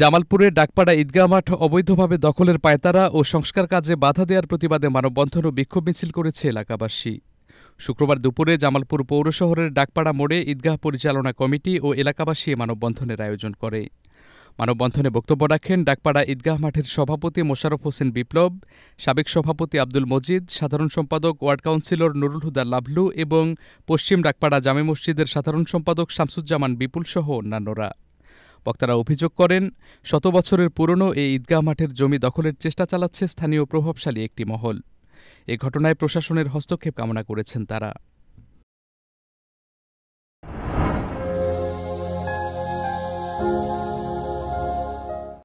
জামালপুরের ডাকপাড়া ঈদগাহ মাঠ অবৈধভাবে দখলের পায়তারা ও সংস্কার কাজে বাধা দেওয়ার প্রতিবাদে মানববন্ধন ও বিক্ষোভ মিছিল করেছে এলাকাবাসী শুক্রবার দুপুরে জামালপুর পৌর শহরের ডাকপাড়া মোড়ে ঈদগাহ পরিচালনা কমিটি ও এলাকাবাসী মানববন্ধনের আয়োজন করে মানববন্ধনে বক্তব্য রাখেন ডাকপাড়া ঈদগাহ মাঠের সভাপতি মোশারফ হোসেন বিপ্লব সাবেক সভাপতি আব্দুল মজিদ সাধারণ সম্পাদক ওয়ার্ড কাউন্সিলর নুরুল হুদা লাভলু এবং পশ্চিম ডাকপাড়া জামে মসজিদের সাধারণ সম্পাদক শামসুজ্জামান বিপুল সহ অন্যান্যরা বক্তারা অভিযোগ করেন শত বছরের পুরনো এই ঈদগাহ মাঠের জমি দখলের চেষ্টা চালাচ্ছে স্থানীয় প্রভাবশালী একটি মহল এ ঘটনায় প্রশাসনের হস্তক্ষেপ কামনা করেছেন তারা thank you